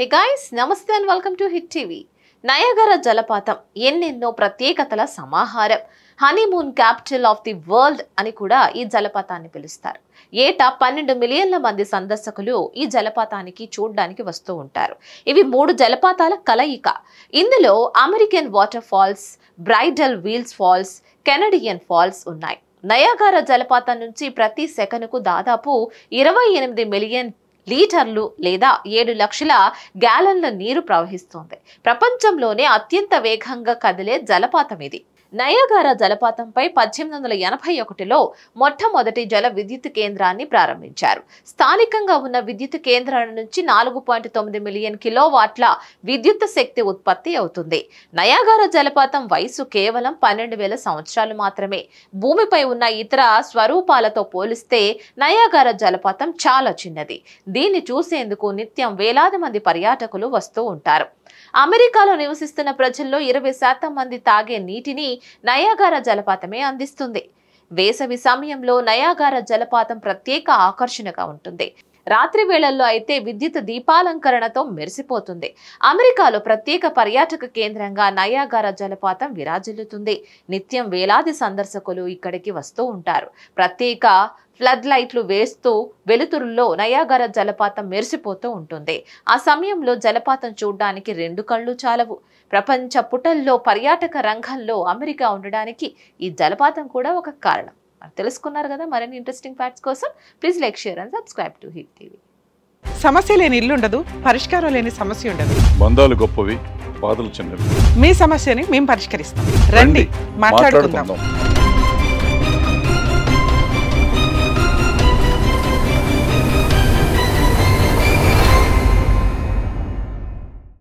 హే guys నమస్తే and welcome to Hit TV Niagara జలపాతం ఎన్నెన్నో ప్రత్యేకతల సమాహారం honeymoon capital of the world అని కూడా ఈ జలపాతాన్ని పిలుస్తారు ఏటా పన్నెండు మిలియన్ల మంది సందర్శకులు ఈ జలపాతానికి చూడడానికి వస్తూ ఉంటారు ఇవి మూడు జలపాతాల కలయిక ఇందులో American water falls bridal veils falls Canadian falls ఉన్నాయి నయాగార జలపాతం నుంచి ప్రతి సెకనుకు దాదాపు ఇరవై ఎనిమిది మిలియన్ లీటర్లు లేదా ఏడు లక్షల గ్యాలన్ల నీరు ప్రవహిస్తోంది ప్రపంచంలోనే అత్యంత వేగంగా కదిలే జలపాతం ఇది నయాగారా జలపాతంపై పద్దెనిమిది వందల ఎనభై ఒకటిలో మొట్టమొదటి జల విద్యుత్ కేంద్రాన్ని ప్రారంభించారు స్థానికంగా ఉన్న విద్యుత్ కేంద్రాల నుంచి నాలుగు పాయింట్ తొమ్మిది మిలియన్ కిలోవాట్ల విద్యుత్ శక్తి ఉత్పత్తి అవుతుంది నయాగార జలపాతం వయసు కేవలం పన్నెండు వేల సంవత్సరాలు మాత్రమే భూమిపై ఉన్న ఇతర స్వరూపాలతో పోలిస్తే నయాగార జలపాతం చాలా చిన్నది దీన్ని చూసేందుకు నిత్యం వేలాది మంది పర్యాటకులు వస్తూ ఉంటారు అమెరికాలో నివసిస్తున్న ప్రజల్లో ఇరవై శాతం మంది తాగే నీటిని నయాగార జలపాతమే అందిస్తుంది వేసవి సమయంలో నయాగార జలపాతం ప్రత్యేక ఆకర్షణగా ఉంటుంది రాత్రి వేళల్లో అయితే విద్యుత్ దీపాలంకరణతో మెరిసిపోతుంది అమెరికాలో ప్రత్యేక పర్యాటక కేంద్రంగా నయాగార జలపాతం విరాజిల్లుతుంది నిత్యం వేలాది సందర్శకులు ఇక్కడికి వస్తూ ఉంటారు ప్రత్యేక ఫ్లడ్ లైట్లు వేస్తూ వెలుతురుల్లో నయాగర జలపాతం మెరిసిపోతూ ఉంటుంది ఆ సమయంలో జలపాతం చూడడానికి రెండు కళ్ళు చాలవు ప్రపంచ పుటల్లో పర్యాటక రంగంలో అమెరికా ఉండడానికి ఈ జలపాతం కూడా ఒక కారణం తెలుసుకున్నారు కదా మరిన్ని ఇంట్రెస్టింగ్ ఫ్యాక్ట్స్ కోసం please like share and subscribe to Hit TV సమస్య లేని ఇల్లు ఉండదు పరిష్కారం లేని సమస్య ఉండదు బంధాలు గొప్పవి బాధలు చిన్నవి మీ సమస్యని మేము పరిష్కరిస్తాం రండి మాట్లాడుకుందాం